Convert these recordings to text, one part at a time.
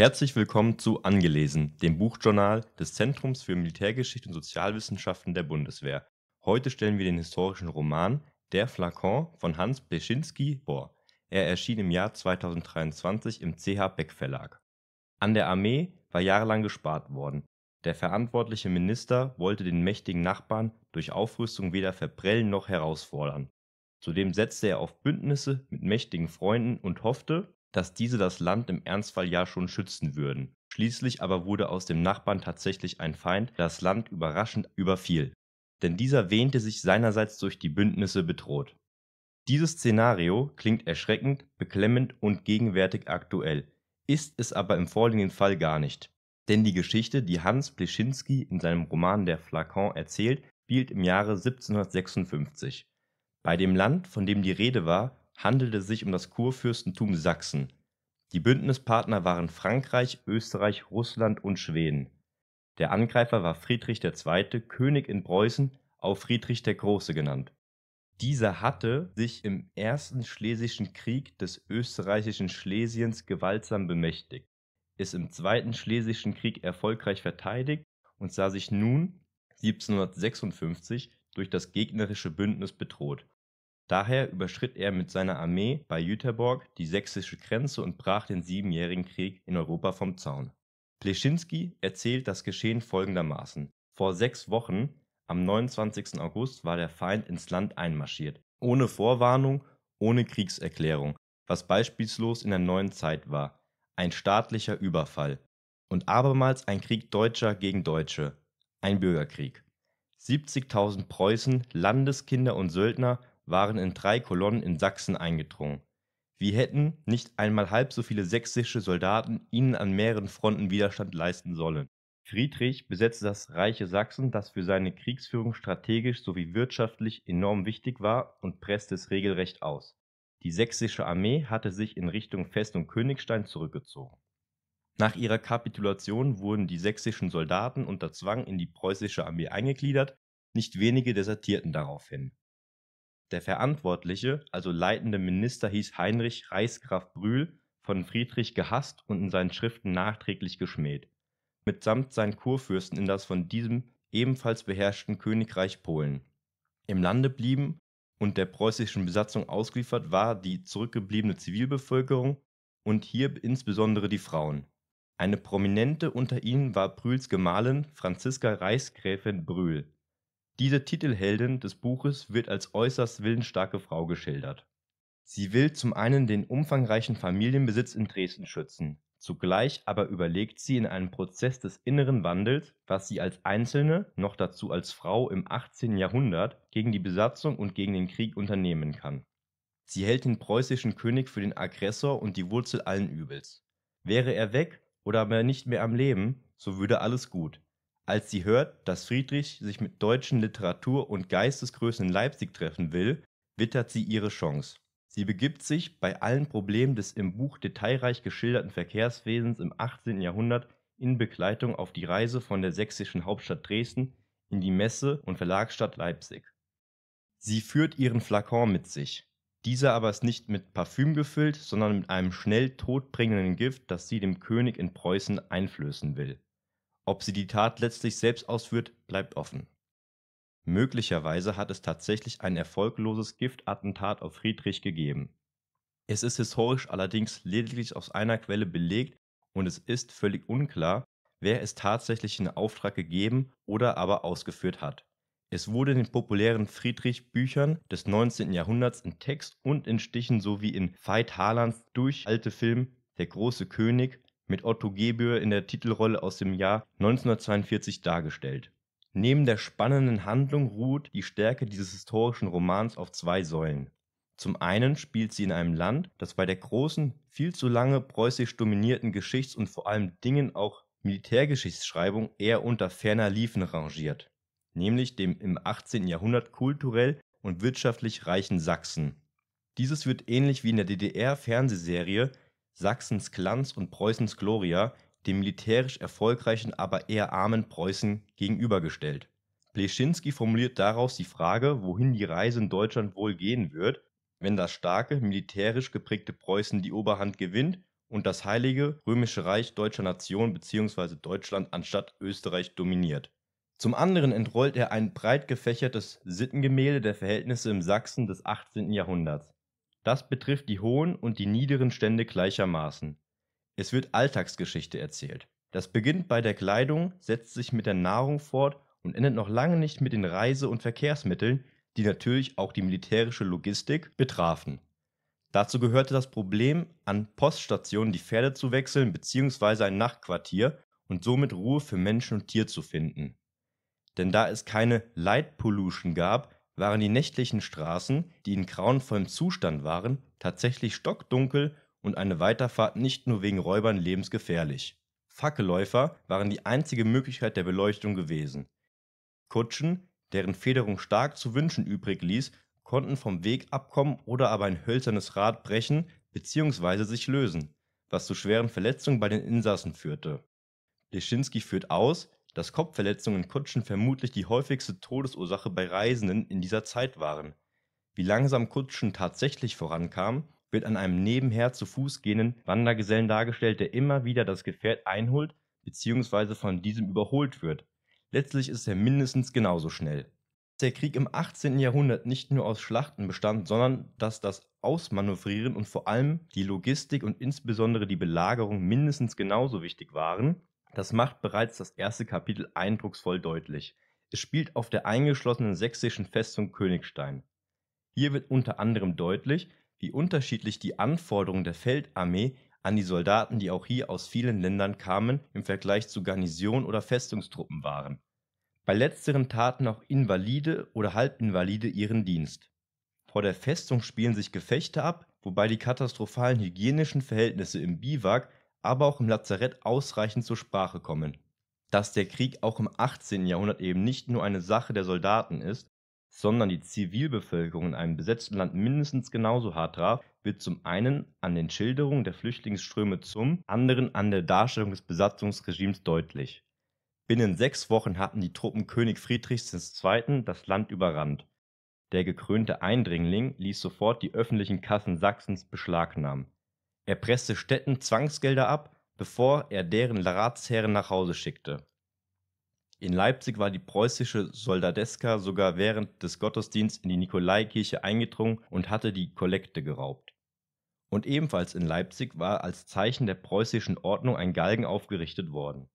Herzlich willkommen zu Angelesen, dem Buchjournal des Zentrums für Militärgeschichte und Sozialwissenschaften der Bundeswehr. Heute stellen wir den historischen Roman Der Flakon von Hans Beschinski vor. Er erschien im Jahr 2023 im CH Beck Verlag. An der Armee war jahrelang gespart worden. Der verantwortliche Minister wollte den mächtigen Nachbarn durch Aufrüstung weder verprellen noch herausfordern. Zudem setzte er auf Bündnisse mit mächtigen Freunden und hoffte, dass diese das Land im Ernstfall ja schon schützen würden. Schließlich aber wurde aus dem Nachbarn tatsächlich ein Feind, der das Land überraschend überfiel. Denn dieser wähnte sich seinerseits durch die Bündnisse bedroht. Dieses Szenario klingt erschreckend, beklemmend und gegenwärtig aktuell, ist es aber im vorliegenden Fall gar nicht. Denn die Geschichte, die Hans Pleschinski in seinem Roman Der Flacon erzählt, spielt im Jahre 1756. Bei dem Land, von dem die Rede war, handelte sich um das Kurfürstentum Sachsen. Die Bündnispartner waren Frankreich, Österreich, Russland und Schweden. Der Angreifer war Friedrich II., König in Preußen, auch Friedrich der Große genannt. Dieser hatte sich im ersten Schlesischen Krieg des österreichischen Schlesiens gewaltsam bemächtigt, ist im zweiten Schlesischen Krieg erfolgreich verteidigt und sah sich nun 1756 durch das gegnerische Bündnis bedroht Daher überschritt er mit seiner Armee bei Jüterborg die sächsische Grenze und brach den Siebenjährigen Krieg in Europa vom Zaun. Pleschinski erzählt das Geschehen folgendermaßen: Vor sechs Wochen, am 29. August, war der Feind ins Land einmarschiert. Ohne Vorwarnung, ohne Kriegserklärung, was beispielslos in der neuen Zeit war. Ein staatlicher Überfall. Und abermals ein Krieg Deutscher gegen Deutsche. Ein Bürgerkrieg. 70.000 Preußen, Landeskinder und Söldner waren in drei Kolonnen in Sachsen eingedrungen. Wie hätten nicht einmal halb so viele sächsische Soldaten ihnen an mehreren Fronten Widerstand leisten sollen. Friedrich besetzte das reiche Sachsen, das für seine Kriegsführung strategisch sowie wirtschaftlich enorm wichtig war, und presste es regelrecht aus. Die sächsische Armee hatte sich in Richtung Festung Königstein zurückgezogen. Nach ihrer Kapitulation wurden die sächsischen Soldaten unter Zwang in die preußische Armee eingegliedert, nicht wenige desertierten daraufhin. Der Verantwortliche, also leitende Minister, hieß Heinrich Reichsgraf Brühl, von Friedrich gehasst und in seinen Schriften nachträglich geschmäht, mitsamt seinen Kurfürsten in das von diesem ebenfalls beherrschten Königreich Polen. Im Lande blieben und der preußischen Besatzung ausgeliefert war die zurückgebliebene Zivilbevölkerung und hier insbesondere die Frauen. Eine prominente unter ihnen war Brühls Gemahlin Franziska Reichsgräfin Brühl, diese Titelheldin des Buches wird als äußerst willensstarke Frau geschildert. Sie will zum einen den umfangreichen Familienbesitz in Dresden schützen, zugleich aber überlegt sie in einem Prozess des inneren Wandels, was sie als Einzelne, noch dazu als Frau im 18. Jahrhundert, gegen die Besatzung und gegen den Krieg unternehmen kann. Sie hält den preußischen König für den Aggressor und die Wurzel allen Übels. Wäre er weg oder aber nicht mehr am Leben, so würde alles gut. Als sie hört, dass Friedrich sich mit deutschen Literatur- und Geistesgrößen in Leipzig treffen will, wittert sie ihre Chance. Sie begibt sich bei allen Problemen des im Buch detailreich geschilderten Verkehrswesens im 18. Jahrhundert in Begleitung auf die Reise von der sächsischen Hauptstadt Dresden in die Messe- und Verlagsstadt Leipzig. Sie führt ihren Flakon mit sich. Dieser aber ist nicht mit Parfüm gefüllt, sondern mit einem schnell todbringenden Gift, das sie dem König in Preußen einflößen will. Ob sie die Tat letztlich selbst ausführt, bleibt offen. Möglicherweise hat es tatsächlich ein erfolgloses Giftattentat auf Friedrich gegeben. Es ist historisch allerdings lediglich aus einer Quelle belegt und es ist völlig unklar, wer es tatsächlich in Auftrag gegeben oder aber ausgeführt hat. Es wurde in den populären Friedrich-Büchern des 19. Jahrhunderts in Text und in Stichen sowie in Veit Harlands durch alte Film Der große König mit Otto Gebür in der Titelrolle aus dem Jahr 1942 dargestellt. Neben der spannenden Handlung ruht die Stärke dieses historischen Romans auf zwei Säulen. Zum einen spielt sie in einem Land, das bei der großen, viel zu lange preußisch dominierten Geschichts- und vor allem Dingen auch Militärgeschichtsschreibung eher unter ferner Liefen rangiert, nämlich dem im 18. Jahrhundert kulturell und wirtschaftlich reichen Sachsen. Dieses wird ähnlich wie in der DDR-Fernsehserie Sachsens Glanz und Preußens Gloria dem militärisch erfolgreichen, aber eher armen Preußen gegenübergestellt. Pleschinski formuliert daraus die Frage, wohin die Reise in Deutschland wohl gehen wird, wenn das starke, militärisch geprägte Preußen die Oberhand gewinnt und das heilige römische Reich deutscher Nation bzw. Deutschland anstatt Österreich dominiert. Zum anderen entrollt er ein breit gefächertes Sittengemälde der Verhältnisse im Sachsen des 18. Jahrhunderts. Das betrifft die hohen und die niederen Stände gleichermaßen. Es wird Alltagsgeschichte erzählt. Das beginnt bei der Kleidung, setzt sich mit der Nahrung fort und endet noch lange nicht mit den Reise- und Verkehrsmitteln, die natürlich auch die militärische Logistik betrafen. Dazu gehörte das Problem, an Poststationen die Pferde zu wechseln bzw. ein Nachtquartier und somit Ruhe für Mensch und Tier zu finden. Denn da es keine Light Pollution gab, waren die nächtlichen Straßen, die in grauenvollem Zustand waren, tatsächlich stockdunkel und eine Weiterfahrt nicht nur wegen Räubern lebensgefährlich. Fackelläufer waren die einzige Möglichkeit der Beleuchtung gewesen. Kutschen, deren Federung stark zu wünschen übrig ließ, konnten vom Weg abkommen oder aber ein hölzernes Rad brechen bzw. sich lösen, was zu schweren Verletzungen bei den Insassen führte. Leschinski führt aus, dass Kopfverletzungen in Kutschen vermutlich die häufigste Todesursache bei Reisenden in dieser Zeit waren. Wie langsam Kutschen tatsächlich vorankamen, wird an einem nebenher zu Fuß gehenden Wandergesellen dargestellt, der immer wieder das Gefährt einholt bzw. von diesem überholt wird. Letztlich ist er mindestens genauso schnell. Dass der Krieg im 18. Jahrhundert nicht nur aus Schlachten bestand, sondern dass das Ausmanövrieren und vor allem die Logistik und insbesondere die Belagerung mindestens genauso wichtig waren, das macht bereits das erste Kapitel eindrucksvoll deutlich. Es spielt auf der eingeschlossenen sächsischen Festung Königstein. Hier wird unter anderem deutlich, wie unterschiedlich die Anforderungen der Feldarmee an die Soldaten, die auch hier aus vielen Ländern kamen, im Vergleich zu Garnison oder Festungstruppen waren. Bei letzteren taten auch Invalide oder Halbinvalide ihren Dienst. Vor der Festung spielen sich Gefechte ab, wobei die katastrophalen hygienischen Verhältnisse im Biwak aber auch im Lazarett ausreichend zur Sprache kommen. Dass der Krieg auch im 18. Jahrhundert eben nicht nur eine Sache der Soldaten ist, sondern die Zivilbevölkerung in einem besetzten Land mindestens genauso hart traf, wird zum einen an den Schilderungen der Flüchtlingsströme zum anderen an der Darstellung des Besatzungsregimes deutlich. Binnen sechs Wochen hatten die Truppen König Friedrichs II. das Land überrannt. Der gekrönte Eindringling ließ sofort die öffentlichen Kassen Sachsens beschlagnahmen. Er presste Städten Zwangsgelder ab, bevor er deren Ratsherren nach Hause schickte. In Leipzig war die preußische Soldadeska sogar während des Gottesdienstes in die Nikolaikirche eingedrungen und hatte die Kollekte geraubt. Und ebenfalls in Leipzig war als Zeichen der preußischen Ordnung ein Galgen aufgerichtet worden.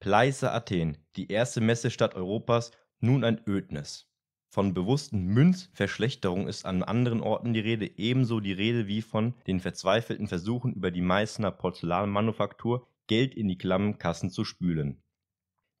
Pleiße Athen, die erste Messestadt Europas, nun ein Ödnis. Von bewussten Münzverschlechterungen ist an anderen Orten die Rede, ebenso die Rede wie von den verzweifelten Versuchen über die Meißner Porzellanmanufaktur Geld in die klammen Kassen zu spülen.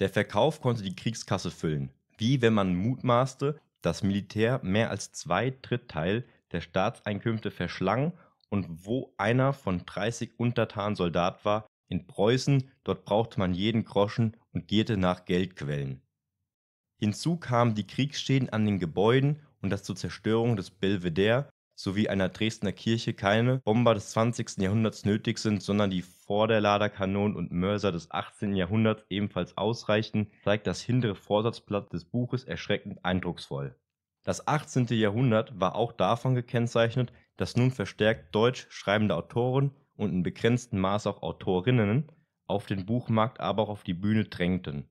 Der Verkauf konnte die Kriegskasse füllen, wie wenn man mutmaßte, das Militär mehr als zwei Drittteil der Staatseinkünfte verschlang und wo einer von 30 Untertanen Soldat war, in Preußen, dort brauchte man jeden Groschen und gierte nach Geldquellen. Hinzu kamen die Kriegsschäden an den Gebäuden und dass zur Zerstörung des Belvedere sowie einer Dresdner Kirche keine Bomber des 20. Jahrhunderts nötig sind, sondern die Vorderladerkanonen und Mörser des 18. Jahrhunderts ebenfalls ausreichen, zeigt das hintere Vorsatzblatt des Buches erschreckend eindrucksvoll. Das 18. Jahrhundert war auch davon gekennzeichnet, dass nun verstärkt deutsch schreibende Autoren und in begrenztem Maß auch Autorinnen auf den Buchmarkt aber auch auf die Bühne drängten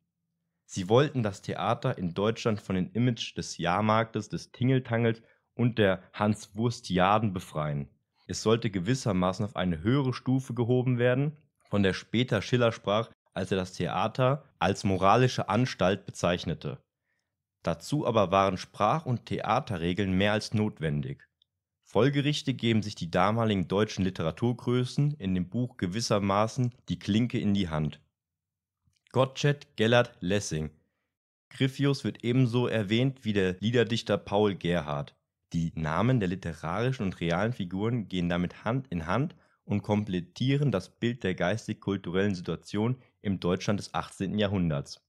Sie wollten das Theater in Deutschland von dem Image des Jahrmarktes, des Tingeltangels und der Hans-Wurst-Jaden befreien. Es sollte gewissermaßen auf eine höhere Stufe gehoben werden, von der später Schiller sprach, als er das Theater als moralische Anstalt bezeichnete. Dazu aber waren Sprach- und Theaterregeln mehr als notwendig. Folgerichtig geben sich die damaligen deutschen Literaturgrößen in dem Buch gewissermaßen die Klinke in die Hand. Gottsched Gellert Lessing. Griffius wird ebenso erwähnt wie der Liederdichter Paul Gerhard. Die Namen der literarischen und realen Figuren gehen damit Hand in Hand und komplettieren das Bild der geistig-kulturellen Situation im Deutschland des 18. Jahrhunderts.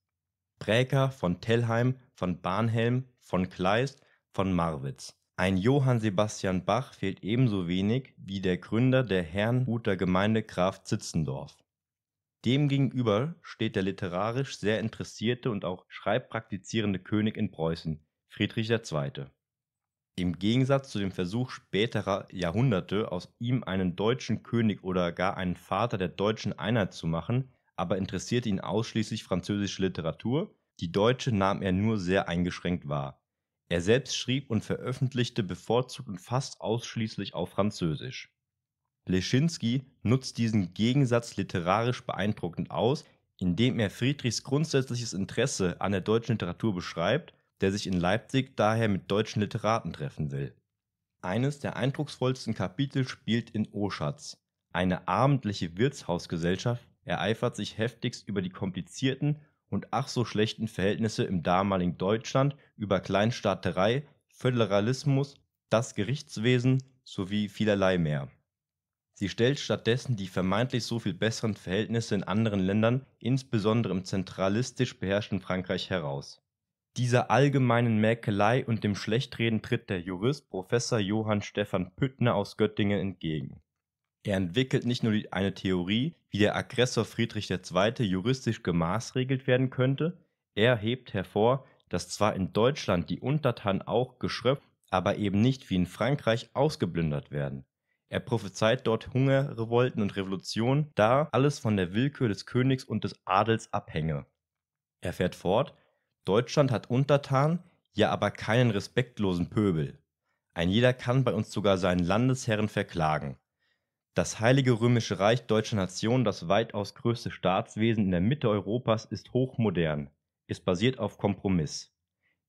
Präker von Tellheim, von Barnhelm, von Kleist, von Marwitz. Ein Johann Sebastian Bach fehlt ebenso wenig wie der Gründer der Herrnhuter Gemeinde Graf Zitzendorf. Demgegenüber steht der literarisch sehr interessierte und auch schreibpraktizierende König in Preußen, Friedrich II. Im Gegensatz zu dem Versuch späterer Jahrhunderte, aus ihm einen deutschen König oder gar einen Vater der deutschen Einheit zu machen, aber interessierte ihn ausschließlich französische Literatur, die deutsche nahm er nur sehr eingeschränkt wahr. Er selbst schrieb und veröffentlichte bevorzugt und fast ausschließlich auf Französisch Leschinski nutzt diesen Gegensatz literarisch beeindruckend aus, indem er Friedrichs grundsätzliches Interesse an der deutschen Literatur beschreibt, der sich in Leipzig daher mit deutschen Literaten treffen will. Eines der eindrucksvollsten Kapitel spielt in Oschatz. Eine abendliche Wirtshausgesellschaft ereifert sich heftigst über die komplizierten und ach so schlechten Verhältnisse im damaligen Deutschland, über Kleinstaaterei, Föderalismus, das Gerichtswesen sowie vielerlei mehr. Sie stellt stattdessen die vermeintlich so viel besseren Verhältnisse in anderen Ländern, insbesondere im zentralistisch beherrschten Frankreich, heraus. Dieser allgemeinen Mäkelei und dem Schlechtreden tritt der Jurist Professor Johann Stefan Püttner aus Göttingen entgegen. Er entwickelt nicht nur eine Theorie, wie der Aggressor Friedrich II. juristisch gemaßregelt werden könnte, er hebt hervor, dass zwar in Deutschland die Untertanen auch geschröpft, aber eben nicht wie in Frankreich ausgeplündert werden. Er prophezeit dort Hunger, Revolten und Revolution, da alles von der Willkür des Königs und des Adels abhänge. Er fährt fort, Deutschland hat Untertan, ja aber keinen respektlosen Pöbel. Ein jeder kann bei uns sogar seinen Landesherren verklagen. Das Heilige Römische Reich deutscher Nation, das weitaus größte Staatswesen in der Mitte Europas, ist hochmodern. Es basiert auf Kompromiss.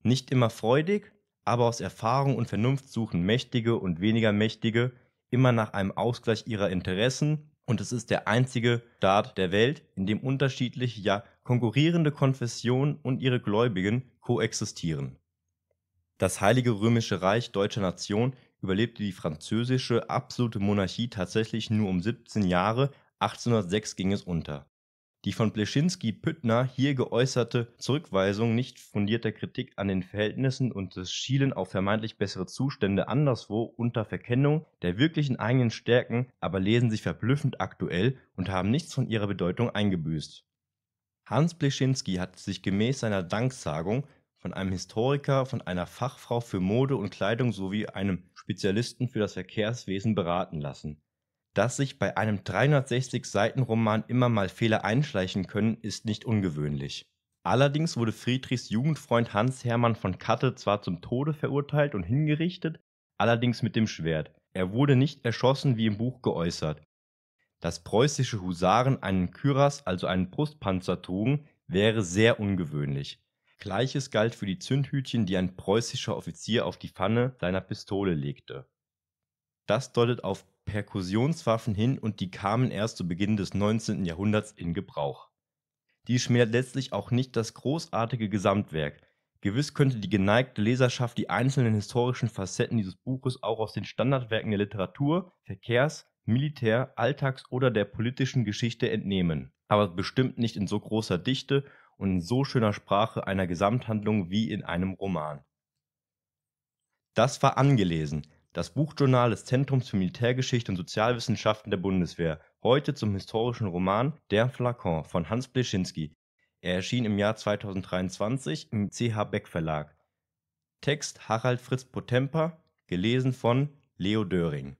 Nicht immer freudig, aber aus Erfahrung und Vernunft suchen mächtige und weniger mächtige, immer nach einem Ausgleich ihrer Interessen und es ist der einzige Staat der Welt, in dem unterschiedliche, ja konkurrierende Konfessionen und ihre Gläubigen koexistieren. Das Heilige Römische Reich deutscher Nation überlebte die französische absolute Monarchie tatsächlich nur um 17 Jahre, 1806 ging es unter die von Pleschinski-Püttner hier geäußerte Zurückweisung nicht fundierter Kritik an den Verhältnissen und das Schielen auf vermeintlich bessere Zustände anderswo unter Verkennung der wirklichen eigenen Stärken aber lesen sich verblüffend aktuell und haben nichts von ihrer Bedeutung eingebüßt. Hans Pleschinski hat sich gemäß seiner Danksagung von einem Historiker, von einer Fachfrau für Mode und Kleidung sowie einem Spezialisten für das Verkehrswesen beraten lassen dass sich bei einem 360-Seiten-Roman immer mal Fehler einschleichen können, ist nicht ungewöhnlich. Allerdings wurde Friedrichs Jugendfreund Hans Hermann von Katte zwar zum Tode verurteilt und hingerichtet, allerdings mit dem Schwert. Er wurde nicht erschossen, wie im Buch geäußert. Dass preußische Husaren einen Küras, also einen Brustpanzer, trugen, wäre sehr ungewöhnlich. Gleiches galt für die Zündhütchen, die ein preußischer Offizier auf die Pfanne seiner Pistole legte. Das deutet auf Perkussionswaffen hin und die kamen erst zu Beginn des 19. Jahrhunderts in Gebrauch. Dies schmälert letztlich auch nicht das großartige Gesamtwerk. Gewiss könnte die geneigte Leserschaft die einzelnen historischen Facetten dieses Buches auch aus den Standardwerken der Literatur, Verkehrs, Militär, Alltags- oder der politischen Geschichte entnehmen, aber bestimmt nicht in so großer Dichte und in so schöner Sprache einer Gesamthandlung wie in einem Roman. Das war angelesen, das Buchjournal des Zentrums für Militärgeschichte und Sozialwissenschaften der Bundeswehr, heute zum historischen Roman Der Flacon von Hans Bleschinski. Er erschien im Jahr 2023 im CH Beck Verlag. Text Harald Fritz Potemper, gelesen von Leo Döring